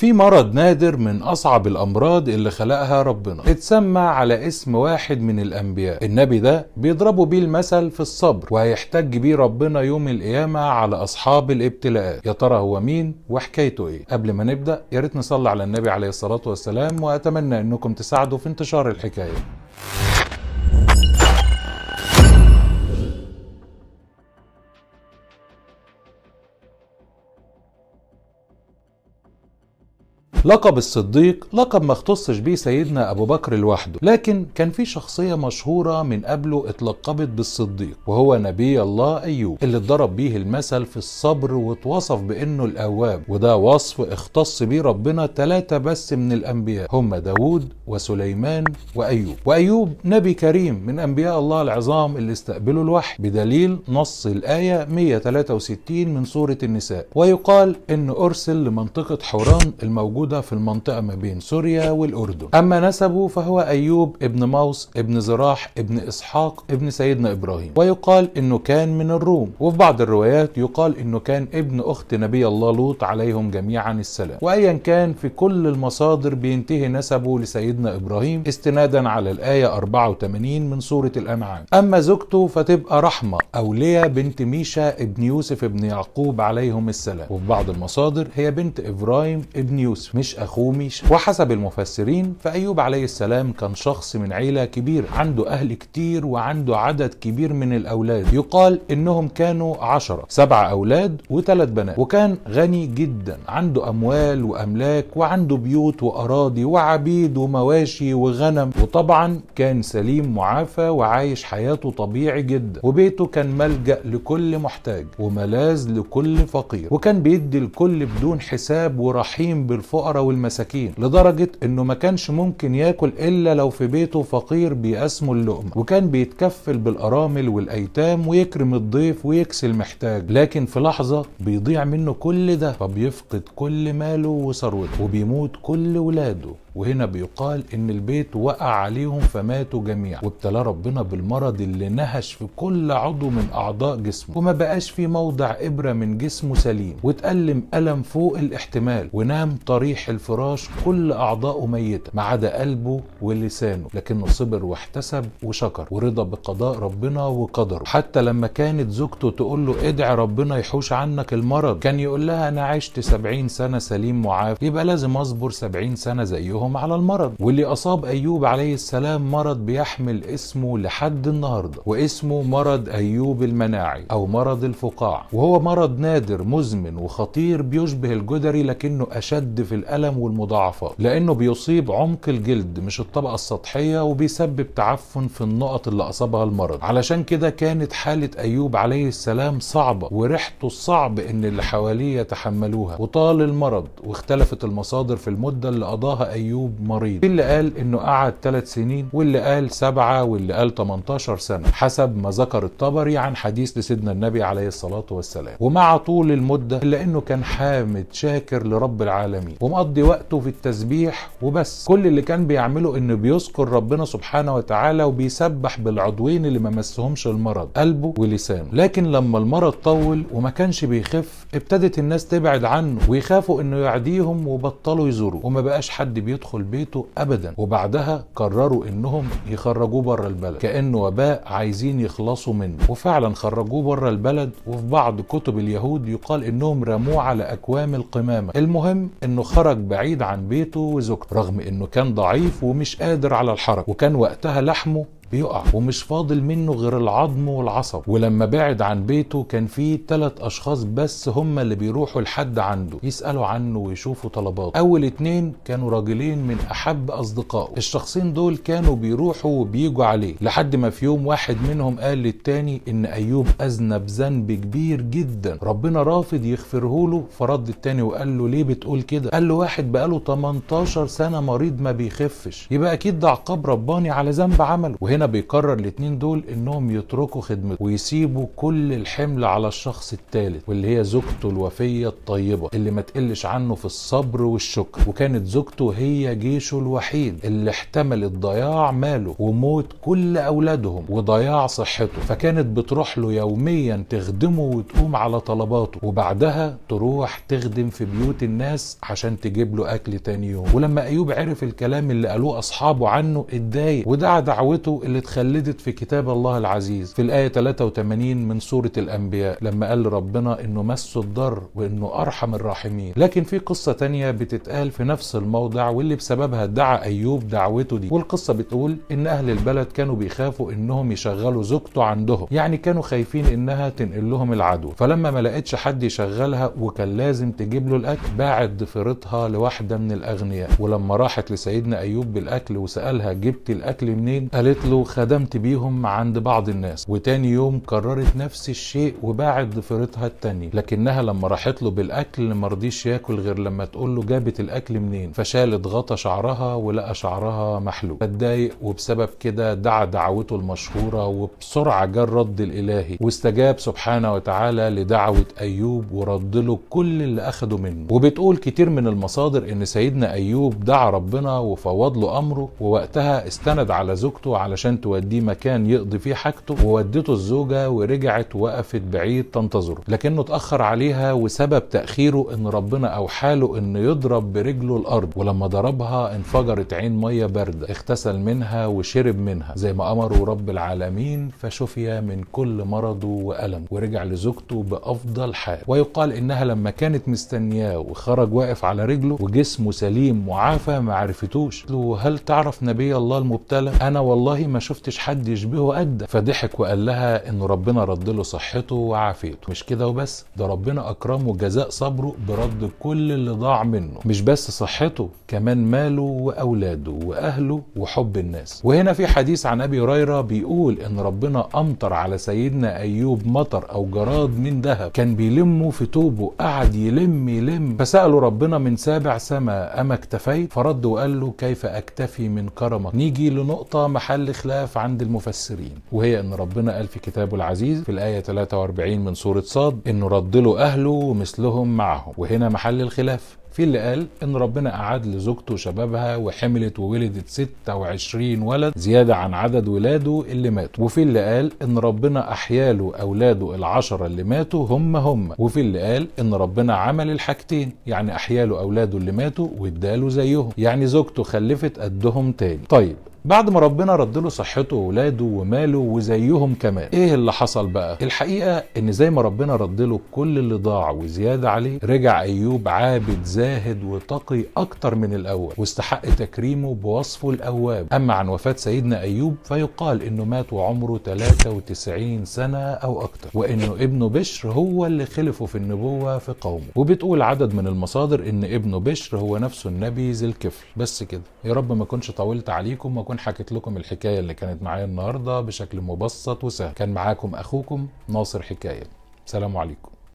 في مرض نادر من أصعب الأمراض اللي خلقها ربنا اتسمى على اسم واحد من الأنبياء النبي ده بيضربوا بيه المثل في الصبر وهيحتج بيه ربنا يوم القيامة على أصحاب الابتلاءات يا ترى هو مين وحكايته إيه قبل ما نبدأ يا ريت نصلي على النبي عليه الصلاة والسلام وأتمنى أنكم تساعدوا في انتشار الحكاية لقب الصديق لقب ما اختصش بيه سيدنا أبو بكر لوحده لكن كان في شخصية مشهورة من قبله اتلقبت بالصديق وهو نبي الله أيوب اللي اتضرب بيه المثل في الصبر واتوصف بأنه الأواب وده وصف اختص بيه ربنا ثلاثة بس من الأنبياء هم داود وسليمان وأيوب وأيوب نبي كريم من أنبياء الله العظام اللي استقبلوا الوحي بدليل نص الآية 163 من سورة النساء ويقال أنه أرسل لمنطقة حوران الموجودة في المنطقة ما بين سوريا والأردن أما نسبه فهو أيوب ابن ماوس ابن زراح ابن إسحاق ابن سيدنا إبراهيم ويقال أنه كان من الروم وفي بعض الروايات يقال أنه كان ابن أخت نبي الله لوط عليهم جميعا السلام وأيا كان في كل المصادر بينتهي نسبه لسيدنا إبراهيم استنادا على الآية 84 من سورة الأنعام أما زوجته فتبقى رحمة أو ليا بنت ميشا ابن يوسف ابن يعقوب عليهم السلام وفي بعض المصادر هي بنت إبراهيم ابن يوسف مش أخوه ميشا وحسب المفسرين فأيوب عليه السلام كان شخص من عيلة كبيرة عنده أهل كتير وعنده عدد كبير من الأولاد يقال إنهم كانوا عشرة سبع أولاد وثلاث بنات وكان غني جدا عنده أموال وأملاك وعنده بيوت وأراضي وعبيد ومواشي وغنم وطبعا كان سليم معافى وعايش حياته طبيعي جدا وبيته كان ملجأ لكل محتاج وملاذ لكل فقير وكان بيدي الكل بدون حساب ورحيم بالفقر الفقراء والمساكين لدرجة انه ما كانش ممكن ياكل الا لو في بيته فقير بيقسمه اللقمة وكان بيتكفل بالارامل والايتام ويكرم الضيف ويكسي المحتاج لكن في لحظة بيضيع منه كل ده فبيفقد كل ماله وثروته وبيموت كل ولاده وهنا بيقال ان البيت وقع عليهم فماتوا جميعا وابتلى ربنا بالمرض اللي نهش في كل عضو من اعضاء جسمه وما بقاش في موضع ابره من جسمه سليم واتألم الم فوق الاحتمال ونام طريح الفراش كل اعضائه ميته ما عدا قلبه ولسانه لكنه صبر واحتسب وشكر ورضى بقضاء ربنا وقدره حتى لما كانت زوجته تقول له ادعي ربنا يحوش عنك المرض كان يقول لها انا عشت 70 سنه سليم معاف يبقى لازم اصبر 70 سنه زيهم وهم على المرض واللي أصاب أيوب عليه السلام مرض بيحمل اسمه لحد النهاردة واسمه مرض أيوب المناعي أو مرض الفقاع وهو مرض نادر مزمن وخطير بيشبه الجدري لكنه أشد في الألم والمضاعفات لأنه بيصيب عمق الجلد مش الطبقة السطحية وبيسبب تعفن في النقط اللي أصابها المرض علشان كده كانت حالة أيوب عليه السلام صعبة وريحته الصعب إن اللي حواليه يتحملوها وطال المرض واختلفت المصادر في المدة اللي قضاها أيوب ايوب مريض اللي قال انه قعد 3 سنين واللي قال 7 واللي قال 18 سنه حسب ما ذكر الطبري عن حديث لسيدنا النبي عليه الصلاه والسلام ومع طول المده الا انه كان حامد شاكر لرب العالمين ومقضي وقته في التسبيح وبس كل اللي كان بيعمله انه بيذكر ربنا سبحانه وتعالى وبيسبح بالعضوين اللي ما مسهمش المرض قلبه ولسانه لكن لما المرض طول وما كانش بيخف ابتدت الناس تبعد عنه ويخافوا انه يعديهم وبطلوا يزوروه وما بقاش حد بيدخل يدخل بيته ابدا وبعدها قرروا انهم يخرجوه بره البلد كانه وباء عايزين يخلصوا منه وفعلا خرجوه بره البلد وفي بعض كتب اليهود يقال انهم رموه على اكوام القمامه المهم انه خرج بعيد عن بيته وزوجته رغم انه كان ضعيف ومش قادر على الحركه وكان وقتها لحمه بيقع ومش فاضل منه غير العظم والعصب ولما بعد عن بيته كان في تلات اشخاص بس هم اللي بيروحوا لحد عنده يسالوا عنه ويشوفوا طلباته اول اتنين كانوا راجلين من احب اصدقائه الشخصين دول كانوا بيروحوا وبيجوا عليه لحد ما في يوم واحد منهم قال للتاني ان ايوب اذنب ذنب كبير جدا ربنا رافض يغفره له فرد التاني وقال له ليه بتقول كده قال له واحد بقاله 18 سنه مريض ما بيخفش يبقى اكيد ده عقاب رباني على ذنب عمله هنا بيقرر الاتنين دول انهم يتركوا خدمته ويسيبوا كل الحمل على الشخص الثالث واللي هي زوجته الوفيه الطيبه اللي ما تقلش عنه في الصبر والشكر وكانت زوجته هي جيشه الوحيد اللي احتملت ضياع ماله وموت كل اولادهم وضياع صحته فكانت بتروح له يوميا تخدمه وتقوم على طلباته وبعدها تروح تخدم في بيوت الناس عشان تجيب له اكل تاني يوم ولما ايوب عرف الكلام اللي قالوه اصحابه عنه اتضايق ودعا دعوته اللي اتخلدت في كتاب الله العزيز في الآية 83 من سورة الأنبياء لما قال ربنا إنه مس الضر وإنه أرحم الراحمين لكن في قصة تانية بتتقال في نفس الموضع واللي بسببها ادعى أيوب دعوته دي والقصة بتقول إن أهل البلد كانوا بيخافوا إنهم يشغلوا زوجته عندهم يعني كانوا خايفين إنها تنقل لهم العدو فلما ما لقتش حد يشغلها وكان لازم تجيب له الأكل باعت ضفيرتها لواحدة من الأغنياء ولما راحت لسيدنا أيوب بالأكل وسألها جبت الأكل منين قالت له نزلوا خدمت بيهم عند بعض الناس وتاني يوم كررت نفس الشيء وباعت ضفيرتها التانية لكنها لما راحت له بالاكل رضيش ياكل غير لما تقول له جابت الاكل منين فشالت غطى شعرها ولقى شعرها محلول فاتضايق وبسبب كده دعا دعوته المشهوره وبسرعه جه الرد الالهي واستجاب سبحانه وتعالى لدعوه ايوب ورد له كل اللي اخده منه وبتقول كتير من المصادر ان سيدنا ايوب دعا ربنا وفوض له امره ووقتها استند على زوجته علشان علشان توديه مكان يقضي فيه حاجته وودته الزوجة ورجعت وقفت بعيد تنتظره لكنه اتأخر عليها وسبب تأخيره ان ربنا اوحى له انه يضرب برجله الارض ولما ضربها انفجرت عين مية باردة اغتسل منها وشرب منها زي ما امره رب العالمين فشفي من كل مرضه وألمه ورجع لزوجته بافضل حال ويقال انها لما كانت مستنياه وخرج واقف على رجله وجسمه سليم معافى ما عرفتوش له هل تعرف نبي الله المبتلى انا والله ما ما شفتش حد يشبهه قد فضحك وقال لها ان ربنا رد له صحته وعافيته مش كده وبس ده ربنا اكرمه جزاء صبره برد كل اللي ضاع منه مش بس صحته كمان ماله واولاده واهله وحب الناس وهنا في حديث عن ابي هريره بيقول ان ربنا امطر على سيدنا ايوب مطر او جراد من ذهب كان بيلمه في توبه قعد يلم يلم فساله ربنا من سابع سماء اما اكتفيت فرد وقال له كيف اكتفي من كرمك نيجي لنقطه محل خلاف عند المفسرين وهي ان ربنا قال في كتابه العزيز في الايه 43 من سوره صاد انه رد له اهله ومثلهم معهم وهنا محل الخلاف في اللي قال ان ربنا اعاد لزوجته شبابها وحملت وولدت 26 ولد زياده عن عدد ولاده اللي ماتوا وفي اللي قال ان ربنا احيا له اولاده العشره اللي ماتوا هم هم وفي اللي قال ان ربنا عمل الحاجتين يعني احيا له اولاده اللي ماتوا واداله زيهم يعني زوجته خلفت قدهم تاني طيب بعد ما ربنا رد له صحته وولاده وماله وزيهم كمان ايه اللي حصل بقى الحقيقه ان زي ما ربنا رد له كل اللي ضاع وزياده عليه رجع ايوب عابد زاهد وتقي اكتر من الاول واستحق تكريمه بوصفه الاواب اما عن وفاه سيدنا ايوب فيقال انه مات وعمره 93 سنه او اكتر وانه ابنه بشر هو اللي خلفه في النبوه في قومه وبتقول عدد من المصادر ان ابنه بشر هو نفسه النبي ذي الكفل بس كده يا رب ما كنتش طولت عليكم كن اكون حكيت لكم الحكايه اللي كانت معايا النهارده بشكل مبسط وسهل كان معاكم اخوكم ناصر حكايه سلام عليكم